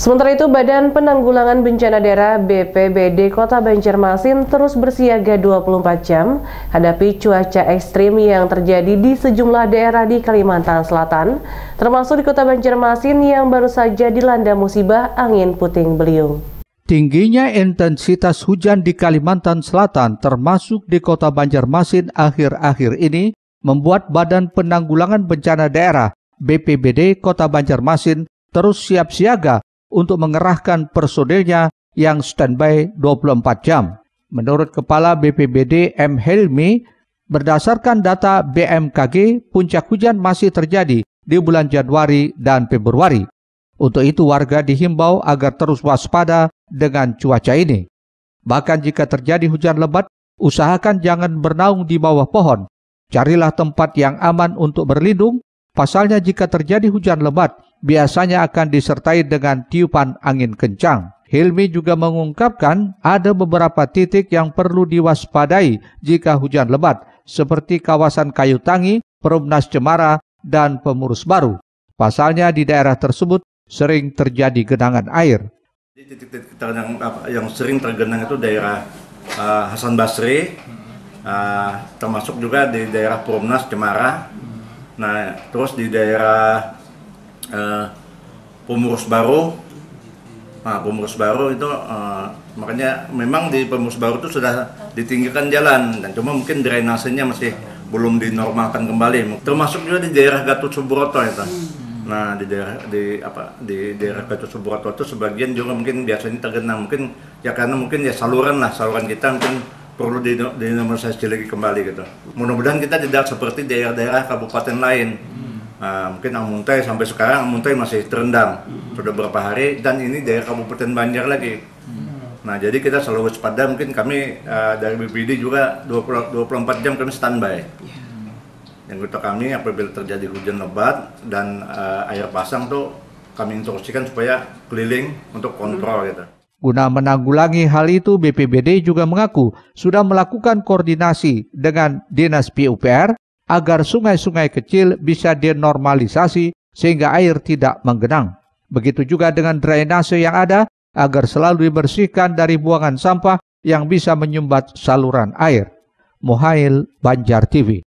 Sementara itu, Badan Penanggulangan Bencana Daerah BPBD Kota Banjarmasin terus bersiaga 24 jam hadapi cuaca ekstrim yang terjadi di sejumlah daerah di Kalimantan Selatan, termasuk di Kota Banjarmasin yang baru saja dilanda musibah angin puting beliung. Tingginya intensitas hujan di Kalimantan Selatan termasuk di Kota Banjarmasin akhir-akhir ini membuat Badan Penanggulangan Bencana Daerah BPBD Kota Banjarmasin terus siap siaga untuk mengerahkan personilnya yang standby 24 jam. Menurut Kepala BPBD M. Helmi, berdasarkan data BMKG, puncak hujan masih terjadi di bulan Januari dan Februari. Untuk itu warga dihimbau agar terus waspada dengan cuaca ini. Bahkan jika terjadi hujan lebat, usahakan jangan bernaung di bawah pohon. Carilah tempat yang aman untuk berlindung. Pasalnya jika terjadi hujan lebat, biasanya akan disertai dengan tiupan angin kencang. Hilmi juga mengungkapkan ada beberapa titik yang perlu diwaspadai jika hujan lebat, seperti kawasan Kayu Tangi, Perumnas Cemara, dan Pemurus Baru. Pasalnya di daerah tersebut sering terjadi genangan air. Titik-titik yang, yang sering tergenang itu daerah uh, Hasan Basri, uh, termasuk juga di daerah Perumnas Cemara, nah terus di daerah uh, baru nah Pemurus baru itu uh, makanya memang di Pemurus baru itu sudah ditinggikan jalan dan cuma mungkin drainasenya masih belum dinormalkan kembali termasuk juga di daerah Gatot Subroto itu ya, nah di daerah di apa di daerah Gatot Subroto itu sebagian juga mungkin biasanya tergenang mungkin ya karena mungkin ya saluran lah saluran kita mungkin perlu dinormalisasi lagi kembali gitu mudah-mudahan kita tidak seperti daerah-daerah kabupaten lain Nah, mungkin Amuntai sampai sekarang Amuntai masih terendam hmm. sudah beberapa hari dan ini dari Kabupaten Banjar lagi. Hmm. Nah, jadi kita selalu waspada mungkin kami uh, dari BPD juga 20, 24 jam kami standby. Iya. Yang kita kami apabila terjadi hujan lebat dan uh, air pasang tuh kami instruksikan supaya keliling untuk kontrol hmm. gitu. Guna menanggulangi hal itu, BPBD juga mengaku sudah melakukan koordinasi dengan Dinas PUPR agar sungai-sungai kecil bisa dinormalisasi sehingga air tidak menggenang. Begitu juga dengan drainase yang ada agar selalu dibersihkan dari buangan sampah yang bisa menyumbat saluran air. Muhail Banjar TV